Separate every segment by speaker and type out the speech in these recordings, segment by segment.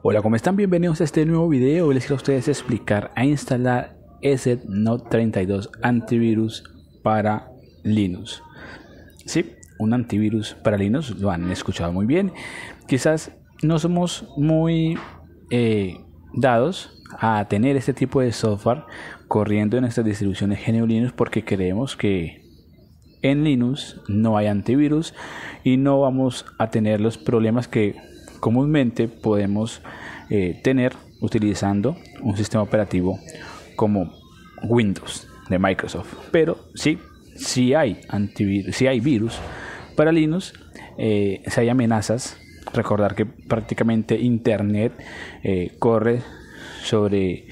Speaker 1: Hola, ¿cómo están? Bienvenidos a este nuevo video. les quiero a ustedes explicar a instalar ESET no 32 antivirus para Linux. Sí, un antivirus para Linux, lo han escuchado muy bien. Quizás no somos muy eh, dados a tener este tipo de software corriendo en nuestras distribuciones GNU Linux porque creemos que en Linux no hay antivirus y no vamos a tener los problemas que comúnmente podemos eh, tener utilizando un sistema operativo como Windows de Microsoft. Pero sí, sí hay, antivirus, si hay virus para Linux, eh, si hay amenazas, recordar que prácticamente Internet eh, corre sobre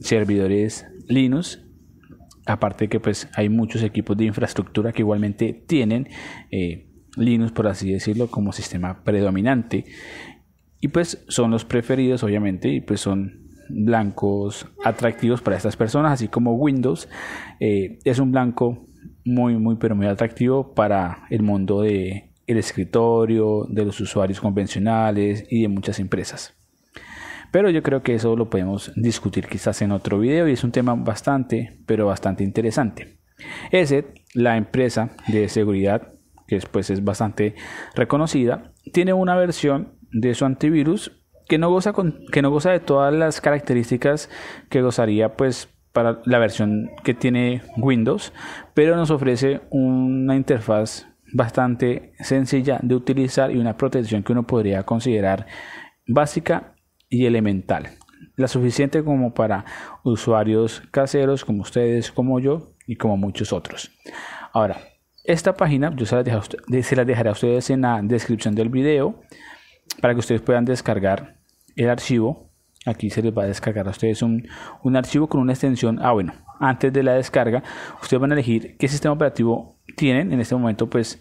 Speaker 1: servidores Linux. Aparte que pues hay muchos equipos de infraestructura que igualmente tienen Linux, por así decirlo, como sistema predominante. Y pues son los preferidos, obviamente, y pues son blancos atractivos para estas personas, así como Windows eh, es un blanco muy, muy, pero muy atractivo para el mundo de el escritorio, de los usuarios convencionales y de muchas empresas. Pero yo creo que eso lo podemos discutir quizás en otro video y es un tema bastante, pero bastante interesante. ESET, la empresa de seguridad que después es bastante reconocida, tiene una versión de su antivirus que no goza, con, que no goza de todas las características que gozaría pues para la versión que tiene Windows, pero nos ofrece una interfaz bastante sencilla de utilizar y una protección que uno podría considerar básica y elemental. La suficiente como para usuarios caseros como ustedes, como yo y como muchos otros. Ahora, esta página yo se la dejaré se las dejaré a ustedes en la descripción del video para que ustedes puedan descargar el archivo. Aquí se les va a descargar a ustedes un, un archivo con una extensión. Ah, bueno, antes de la descarga, ustedes van a elegir qué sistema operativo tienen. En este momento, pues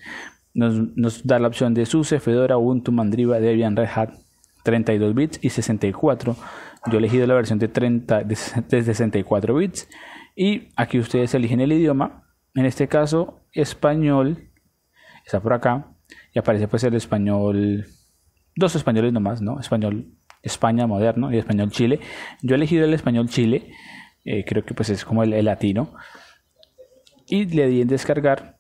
Speaker 1: nos, da la opción de SUSE, Fedora, Ubuntu, Mandriva, Debian, Red Hat, 32 bits y 64. Yo he elegido la versión de, 30, de 64 bits. Y aquí ustedes eligen el idioma. En este caso, español, está por acá, y aparece pues el español, dos españoles nomás, ¿no? Español España moderno y español Chile. Yo he elegido el español Chile, eh, creo que pues es como el, latino, y le di en descargar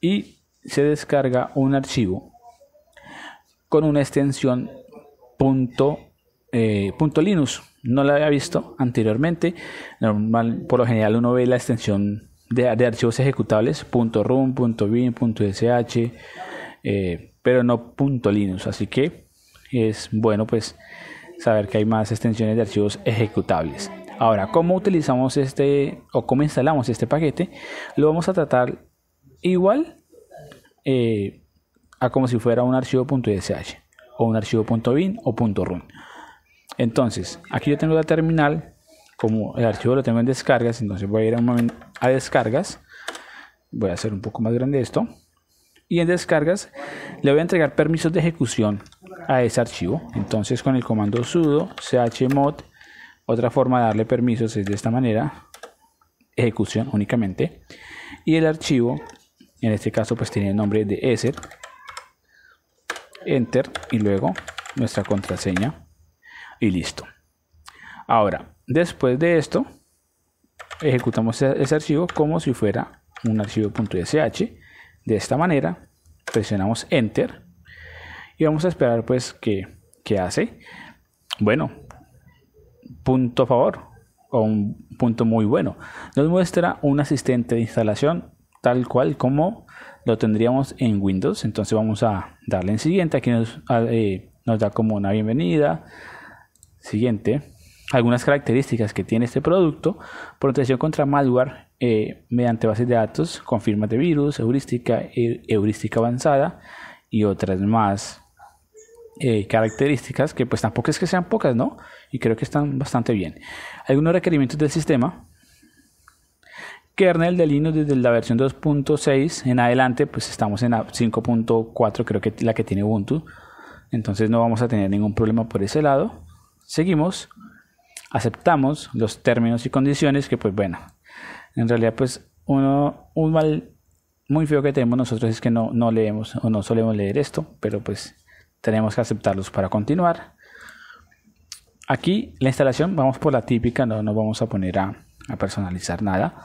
Speaker 1: y se descarga un archivo con una extensión punto, eh, punto Linux. No la había visto anteriormente. Normal, por lo general uno ve la extensión de, archivos ejecutables .bin, eh, pero no .linux, así que es bueno pues saber que hay más extensiones de archivos ejecutables. Ahora, ¿cómo utilizamos este o cómo instalamos este paquete? Lo vamos a tratar igual eh, a como si fuera un archivo .sh o un archivo .bin o .run. Entonces, aquí yo tengo la terminal como el archivo lo tengo en descargas, entonces voy a ir a, un a descargas. Voy a hacer un poco más grande esto. Y en descargas le voy a entregar permisos de ejecución a ese archivo. Entonces con el comando sudo chmod, otra forma de darle permisos es de esta manera, ejecución únicamente. Y el archivo, en este caso pues tiene el nombre de ESET. Enter y luego nuestra contraseña y listo. Ahora, Después de esto, ejecutamos ese archivo como si fuera un archivo .sh De esta manera, presionamos Enter y vamos a esperar pues que, hace. Bueno, punto favor o un punto muy bueno. Nos muestra un asistente de instalación tal cual como lo tendríamos en Windows. Entonces vamos a darle en siguiente. Aquí nos eh, da como una bienvenida. Siguiente algunas características que tiene este producto, protección contra malware eh, mediante bases de datos con firmas de virus, heurística, eh, heurística avanzada y otras más eh, características que pues tampoco es que sean pocas, ¿no? Y creo que están bastante bien. Algunos requerimientos del sistema. Kernel de Linux desde la versión 2.6 en adelante, pues estamos en la 5.4, creo que la que tiene Ubuntu. Entonces no vamos a tener ningún problema por ese lado. Seguimos aceptamos los términos y condiciones que pues bueno, en realidad pues uno, un mal muy feo que tenemos nosotros es que no, no leemos o no solemos leer esto, pero pues tenemos que aceptarlos para continuar. Aquí la instalación, vamos por la típica, no nos vamos a poner a, personalizar nada.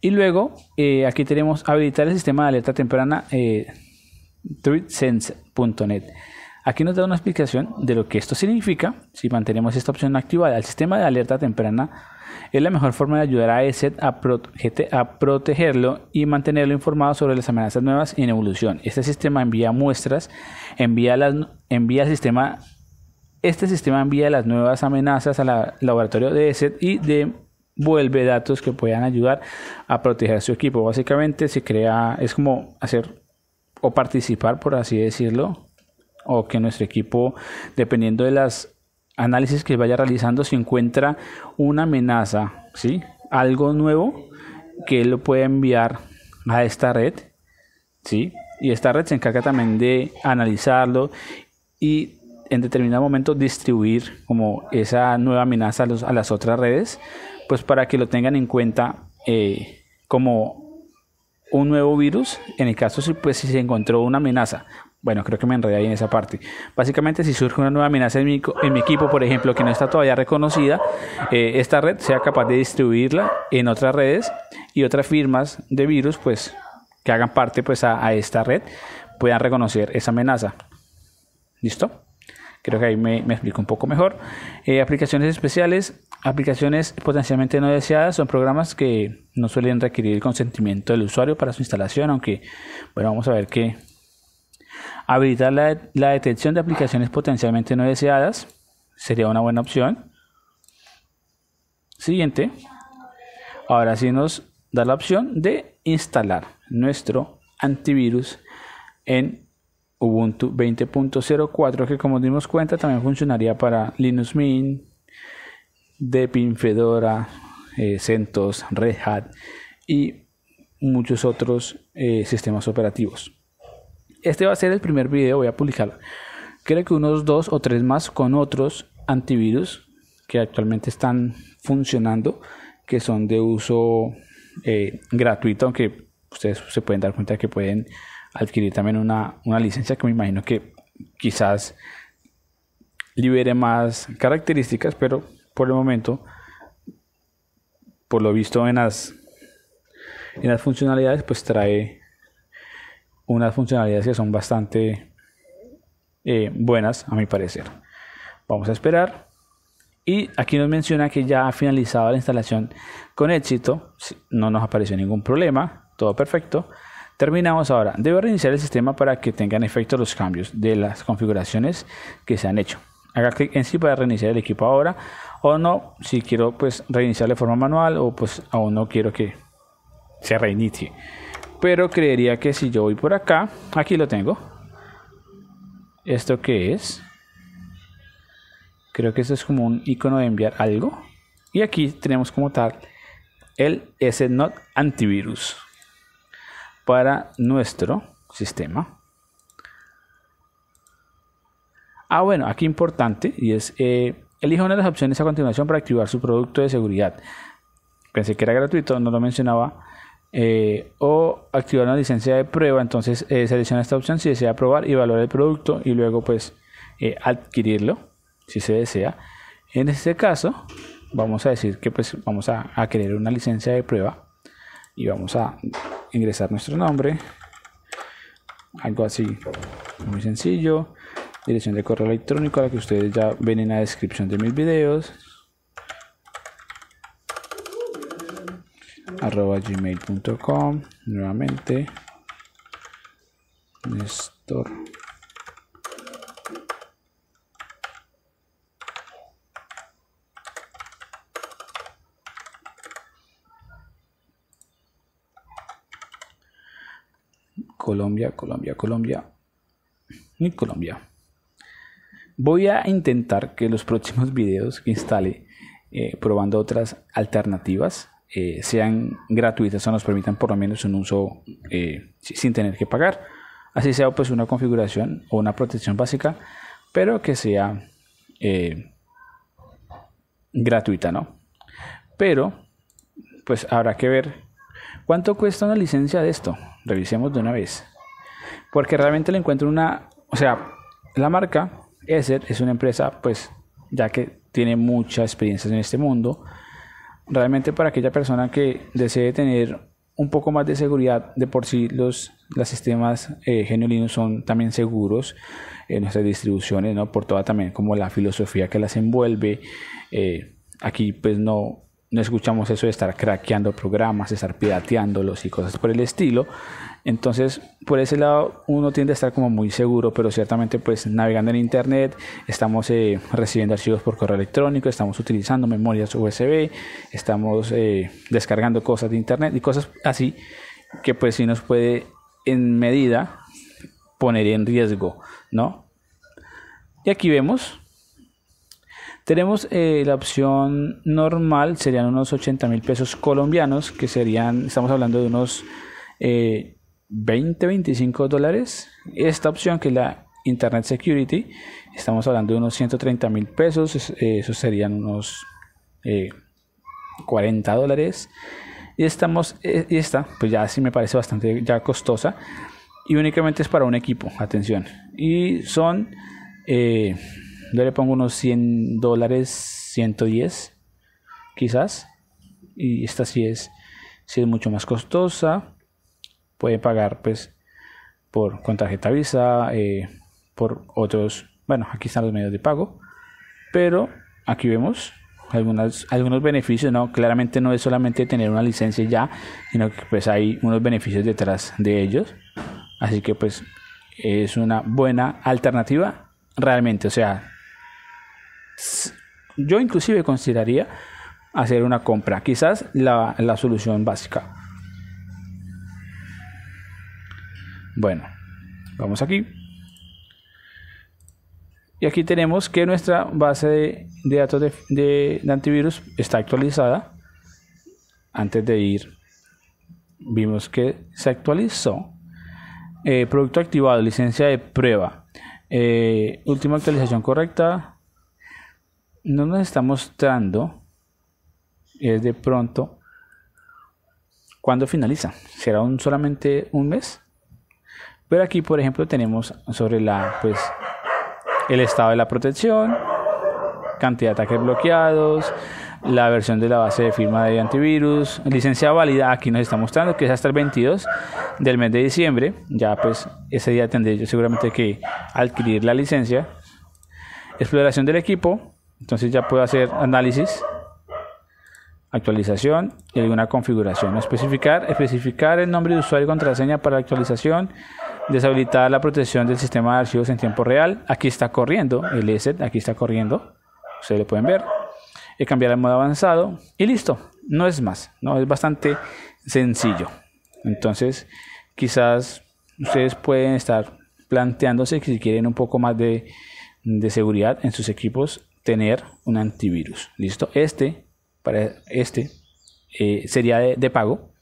Speaker 1: Y luego eh, aquí tenemos habilitar el sistema de alerta temprana eh, tweetsense.net. Aquí nos da una explicación de lo que esto significa. Si mantenemos esta opción activada, el sistema de alerta temprana es la mejor forma de ayudar a ESET a, protegerlo y mantenerlo informado sobre las amenazas nuevas en evolución. Este sistema envía muestras, envía, las, el sistema, este sistema envía las nuevas amenazas al laboratorio de ESET y devuelve datos que puedan ayudar a proteger su equipo. Básicamente se crea, es como hacer o participar, por así decirlo, o que nuestro equipo, dependiendo de las análisis que vaya realizando, si encuentra una amenaza, ¿sí? algo nuevo que él lo puede enviar a esta red, ¿sí? y esta red se encarga también de analizarlo y en determinado momento distribuir como esa nueva amenaza a, las otras redes, pues para que lo tengan en cuenta eh, como un nuevo virus en el caso si, pues, si se encontró una amenaza bueno, creo que me enredé ahí en esa parte. Básicamente, si surge una nueva amenaza en mi, equipo, por ejemplo, que no está todavía reconocida, eh, esta red sea capaz de distribuirla en otras redes y otras firmas de virus, pues, que hagan parte pues, a, esta red, puedan reconocer esa amenaza. ¿Listo? Creo que ahí me, explico un poco mejor. Eh, aplicaciones especiales. Aplicaciones potencialmente no deseadas son programas que no suelen requerir el consentimiento del usuario para su instalación, aunque, bueno, vamos a ver qué Habilitar la, detección de aplicaciones potencialmente no deseadas sería una buena opción. Siguiente. Ahora sí nos da la opción de instalar nuestro antivirus en Ubuntu 20.04 que como dimos cuenta también funcionaría para Linux Mint, Debian, Fedora, eh, CentOS, Red Hat y muchos otros eh, sistemas operativos. Este va a ser el primer video, voy a publicarlo. Creo que unos dos o tres más con otros antivirus que actualmente están funcionando, que son de uso eh, gratuito, aunque ustedes se pueden dar cuenta que pueden adquirir también una, una licencia que me imagino que quizás libere más características, pero por el momento, por lo visto en las, en las funcionalidades, pues trae unas funcionalidades que son bastante eh, buenas a mi parecer. Vamos a esperar. Y aquí nos menciona que ya ha finalizado la instalación con éxito. No nos apareció ningún problema. Todo perfecto. Terminamos ahora. Debo reiniciar el sistema para que tengan efecto los cambios de las configuraciones que se han hecho. Haga clic en sí para reiniciar el equipo ahora o no si quiero pues reiniciar de forma manual o pues aún no quiero que se reinicie. Pero creería que si yo voy por acá, aquí lo tengo. ¿Esto qué es? Creo que esto es como un icono de enviar algo. Y aquí tenemos como tal el SNOT antivirus para nuestro sistema. Ah, bueno, aquí importante y es eh, una de las opciones a continuación para activar su producto de seguridad. Pensé que era gratuito, no lo mencionaba eh, o activar una licencia de prueba. Entonces eh, selecciona esta opción si desea probar y valorar el producto y luego pues eh, adquirirlo si se desea. En este caso vamos a decir que pues vamos a, a querer una licencia de prueba y vamos a ingresar nuestro nombre. Algo así, muy sencillo. Dirección de correo electrónico, a la que ustedes ya ven en la descripción de mis videos. arroba gmail.com nuevamente Colombia, Colombia, Colombia y Colombia. Voy a intentar que los próximos videos que instale eh, probando otras alternativas eh, sean gratuitas o nos permitan por lo menos un uso eh, sin tener que pagar. Así sea pues una configuración o una protección básica, pero que sea eh, gratuita, ¿no? Pero pues habrá que ver cuánto cuesta una licencia de esto. Revisemos de una vez. Porque realmente le encuentro una, o sea, la marca ESET es una empresa pues ya que tiene mucha experiencia en este mundo realmente para aquella persona que desee tener un poco más de seguridad, de por sí los, los sistemas eh, Genio son también seguros en nuestras distribuciones, ¿no? Por toda también como la filosofía que las envuelve. Eh, aquí pues no no escuchamos eso de estar craqueando programas, de estar pirateándolos y cosas por el estilo. Entonces, por ese lado, uno tiende a estar como muy seguro, pero ciertamente, pues navegando en Internet, estamos eh, recibiendo archivos por correo electrónico, estamos utilizando memorias USB, estamos eh, descargando cosas de Internet y cosas así que, pues, sí nos puede en medida poner en riesgo, ¿no? Y aquí vemos tenemos eh, la opción normal, serían unos 80 mil pesos colombianos, que serían, estamos hablando de unos 20, eh, 25 dólares. Esta opción que es la Internet Security, estamos hablando de unos 130 mil pesos, eh, eso serían unos 40 dólares. Y, estamos, y esta, pues ya sí me parece bastante ya costosa. Y únicamente es para un equipo, atención. Y son le pongo unos 100 dólares, 110 quizás. Y esta sí es, sí es mucho más costosa. Puede pagar pues por con tarjeta Visa, eh, por otros. Bueno, aquí están los medios de pago. Pero aquí vemos algunos algunos beneficios, ¿no? Claramente no es solamente tener una licencia ya, sino que pues hay unos beneficios detrás de ellos. Así que pues es una buena alternativa realmente. O sea, yo inclusive consideraría hacer una compra, quizás la, solución básica. Bueno, vamos aquí. Y aquí tenemos que nuestra base de, datos de, antivirus está actualizada. Antes de ir, vimos que se actualizó. Eh, producto activado, licencia de prueba. Eh, última actualización correcta no nos está mostrando es eh, de pronto cuándo finaliza. ¿Será un, solamente un mes? Pero aquí, por ejemplo, tenemos sobre la, pues, el estado de la protección, cantidad de ataques bloqueados, la versión de la base de firma de antivirus, licencia válida, aquí nos está mostrando que es hasta el 22 del mes de diciembre, ya pues ese día tendré yo seguramente que adquirir la licencia, exploración del equipo, entonces ya puedo hacer análisis, actualización y alguna configuración. Especificar, especificar el nombre de usuario y contraseña para la actualización. Deshabilitar la protección del sistema de archivos en tiempo real. Aquí está corriendo el ESET, aquí está corriendo. Ustedes lo pueden ver. Y cambiar el modo avanzado y listo. No es más, no es bastante sencillo. Entonces, quizás ustedes pueden estar planteándose que si quieren un poco más de, de seguridad en sus equipos, tener un antivirus. ¿Listo? Este, para este eh, sería de, pago.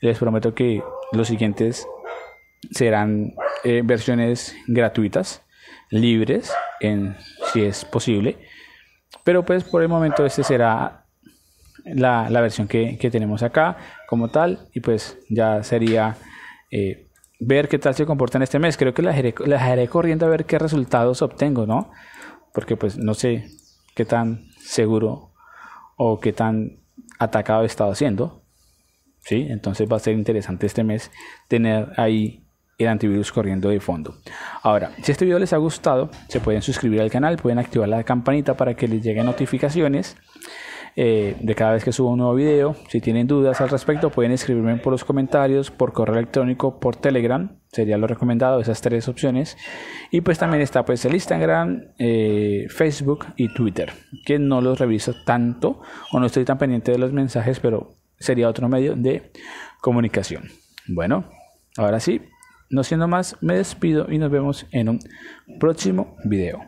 Speaker 1: Les prometo que los siguientes serán eh, versiones gratuitas, libres, en, si es posible. Pero pues por el momento este será la, versión que, tenemos acá como tal. Y pues ya sería... Eh, ver qué tal se comporta en este mes. Creo que la la dejaré corriendo a ver qué resultados obtengo, ¿no? porque pues no sé qué tan seguro o qué tan atacado he estado haciendo, ¿sí? Entonces va a ser interesante este mes tener ahí el antivirus corriendo de fondo. Ahora, si este video les ha gustado, se pueden suscribir al canal, pueden activar la campanita para que les lleguen notificaciones. Eh, de cada vez que subo un nuevo video. Si tienen dudas al respecto, pueden escribirme por los comentarios, por correo electrónico, por Telegram. Sería lo recomendado, esas tres opciones. Y pues también está pues el Instagram, eh, Facebook y Twitter, que no los reviso tanto o no estoy tan pendiente de los mensajes, pero sería otro medio de comunicación. Bueno, ahora sí, no siendo más, me despido y nos vemos en un próximo video.